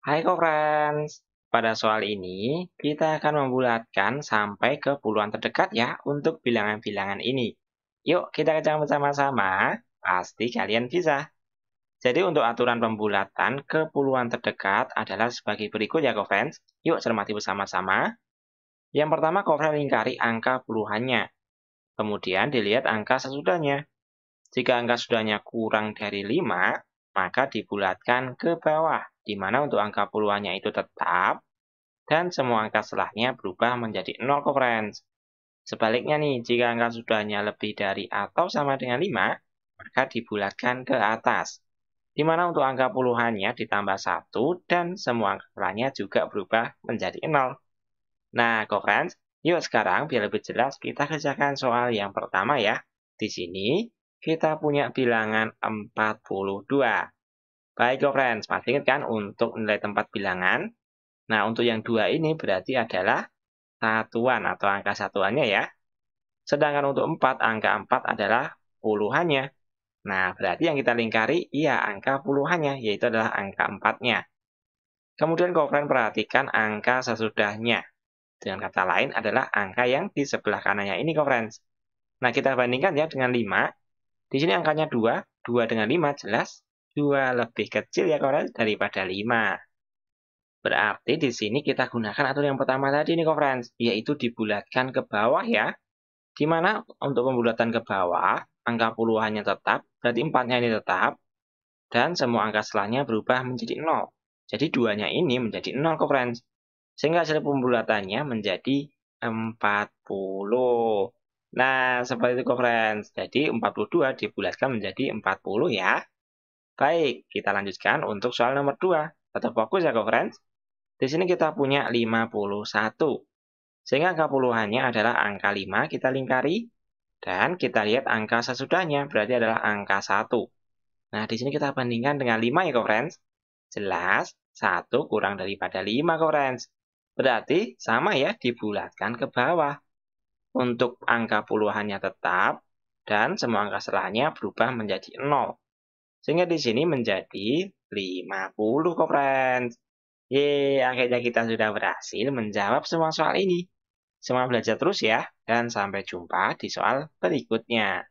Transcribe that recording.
Hai co pada soal ini kita akan membulatkan sampai ke puluhan terdekat ya untuk bilangan-bilangan ini. Yuk kita kerjakan bersama-sama, pasti kalian bisa. Jadi untuk aturan pembulatan ke puluhan terdekat adalah sebagai berikut ya co Yuk cermati bersama-sama. Yang pertama co lingkari angka puluhannya. Kemudian dilihat angka sesudahnya. Jika angka sesudahnya kurang dari 5, maka dibulatkan ke bawah di mana untuk angka puluhannya itu tetap, dan semua angka setelahnya berubah menjadi 0 koverens. Sebaliknya nih, jika angka sudahnya lebih dari atau sama dengan 5, maka dibulatkan ke atas. Di mana untuk angka puluhannya ditambah 1 dan semua angka setelahnya juga berubah menjadi 0. Nah, koverens, yuk sekarang biar lebih jelas kita kerjakan soal yang pertama ya. Di sini, kita punya bilangan 42. Baik Lorenz, masih ingat kan untuk nilai tempat bilangan? Nah, untuk yang dua ini berarti adalah satuan atau angka satuannya ya. Sedangkan untuk empat, angka empat adalah puluhannya. Nah, berarti yang kita lingkari, iya angka puluhannya, yaitu adalah angka empatnya. nya Kemudian Cochrane perhatikan angka sesudahnya. Dengan kata lain adalah angka yang di sebelah kanannya ini Friends. Nah, kita bandingkan ya dengan 5. Di sini angkanya 2, 2 dengan 5 jelas 2 lebih kecil ya kawan daripada 5. Berarti di sini kita gunakan aturan yang pertama tadi nih konferensi, yaitu dibulatkan ke bawah ya. Di mana untuk pembulatan ke bawah, angka puluhannya tetap, berarti empatnya ini tetap, dan semua angka setelahnya berubah menjadi 0. Jadi duanya ini menjadi 0 konferensi. Sehingga hasil pembulatannya menjadi 40. Nah, seperti itu konferensi. Jadi 42 dibulatkan menjadi 40 ya. Baik, kita lanjutkan untuk soal nomor 2. Tetap fokus ya, friends. Di sini kita punya 51. Sehingga angka puluhannya adalah angka 5, kita lingkari. Dan kita lihat angka sesudahnya, berarti adalah angka 1. Nah, di sini kita bandingkan dengan 5 ya, friends. Jelas, 1 kurang daripada 5, friends. Berarti sama ya, dibulatkan ke bawah. Untuk angka puluhannya tetap, dan semua angka setelahnya berubah menjadi 0. Sehingga di sini menjadi 50 kok friends. Ye, akhirnya kita sudah berhasil menjawab semua soal ini. Semua belajar terus ya, dan sampai jumpa di soal berikutnya.